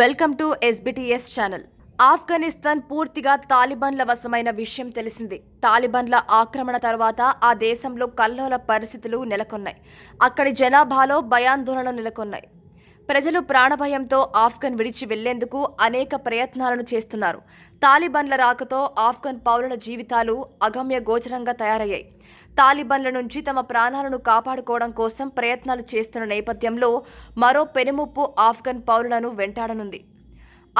welcome to SBTS channel Afghanistan పూర్తిగా తాలిబాన్ల వశమైన విషయం తెలిసింది తాలిబాన్ల ఆక్రమణ తర్వాత ఆ దేశంలో కల్లోల పరిస్థితులు నెలకొన్నాయి అక్కడి జనాభాలో భయాందోళన నెలకొన్నాయి ప్రజలు ప్రాణభయంతో ఆఫ్ఘన్ విడిచి వెళ్లేందుకు అనేక ప్రయత్నాలను చేస్తున్నారు తాలిబాన్ల రాకతో ఆఫ్ఘన్ పౌరుల జీవితాలు అగమ్య గోచరంగా తయారయ్యాయి తాలిబన్ల నుంచి తమ ప్రాణాలను కాపాడుకోవడం కోసం ప్రయత్నాలు చేస్తున్న నేపథ్యంలో మరో పెనుముప్పు ఆఫ్ఘన్ పౌరులను వెంటాడనుంది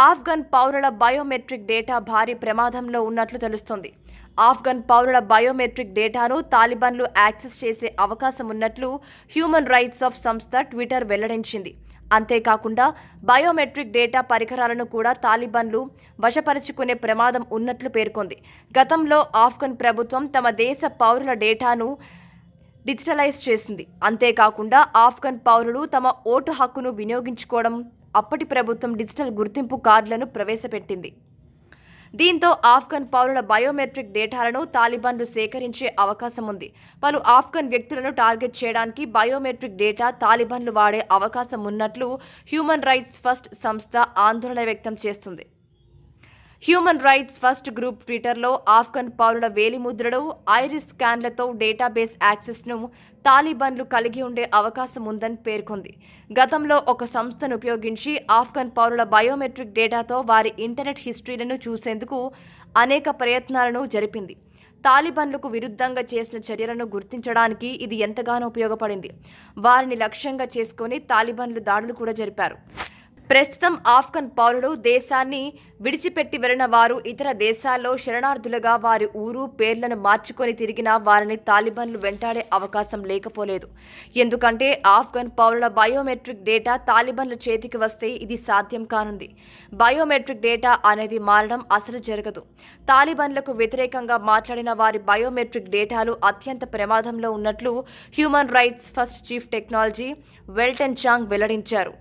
ఆఫ్ఘన్ పౌరుల బయోమెట్రిక్ డేటా భారీ ప్రమాదంలో ఉన్నట్లు తెలుస్తోంది ఆఫ్ఘన్ పౌరుల బయోమెట్రిక్ డేటాను తాలిబాన్లు యాక్సెస్ చేసే అవకాశం ఉన్నట్లు హ్యూమన్ రైట్స్ ఆఫ్ సంస్థ ట్విట్టర్ వెల్లడించింది అంతేకాకుండా బయోమెట్రిక్ డేటా పరికరాలను కూడా తాలిబాన్లు వశపరుచుకునే ప్రమాదం ఉన్నట్లు పేర్కొంది గతంలో ఆఫ్ఘన్ ప్రభుత్వం తమ దేశ పౌరుల డేటాను డిజిటలైజ్ చేసింది అంతేకాకుండా ఆఫ్ఘన్ పౌరులు తమ ఓటు హక్కును వినియోగించుకోవడం అప్పటి ప్రభుత్వం డిజిటల్ గుర్తింపు కార్డులను ప్రవేశపెట్టింది దీంతో ఆఫ్ఘన్ పౌరుల బయోమెట్రిక్ డేటాలను తాలిబాన్లు సేకరించే అవకాశం ఉంది పలు ఆఫ్ఘన్ వ్యక్తులను టార్గెట్ చేయడానికి బయోమెట్రిక్ డేటా తాలిబాన్లు వాడే అవకాశం ఉన్నట్లు హ్యూమన్ రైట్స్ ఫస్ట్ సంస్థ ఆందోళన వ్యక్తం చేస్తుంది హ్యూమన్ రైట్స్ ఫస్ట్ గ్రూప్ ట్విట్టర్లో ఆఫ్ఘన్ పౌరుల వేలిముద్రలు ఐరిస్ స్కాన్లతో డేటాబేస్ యాక్సెస్ను తాలిబాన్లు కలిగి ఉండే అవకాశం ఉందని పేర్కొంది గతంలో ఒక సంస్థను ఉపయోగించి ఆఫ్ఘన్ పౌరుల బయోమెట్రిక్ డేటాతో వారి ఇంటర్నెట్ హిస్టరీలను చూసేందుకు అనేక ప్రయత్నాలను జరిపింది తాలిబన్లకు విరుద్ధంగా చేసిన చర్యలను గుర్తించడానికి ఇది ఎంతగానో ఉపయోగపడింది వారిని లక్ష్యంగా చేసుకుని తాలిబన్లు దాడులు కూడా జరిపారు ప్రస్తుతం ఆఫ్ఘన్ పౌరుడు దేశాన్ని విడిచిపెట్టి వెళ్లిన వారు ఇతర దేశాల్లో శరణార్థులుగా వారి ఊరు పేర్లను మార్చుకొని తిరిగిన వారిని తాలిబాన్లు వెంటాడే అవకాశం లేకపోలేదు ఎందుకంటే ఆఫ్ఘన్ పౌరుల బయోమెట్రిక్ డేటా తాలిబాన్ల చేతికి వస్తే ఇది సాధ్యం కానుంది బయోమెట్రిక్ డేటా అనేది మారడం అసలు జరగదు తాలిబాన్లకు వ్యతిరేకంగా మాట్లాడిన వారి బయోమెట్రిక్ డేటాలు అత్యంత ప్రమాదంలో ఉన్నట్లు human rights first chief technology Welton Chang వెల్లడించారు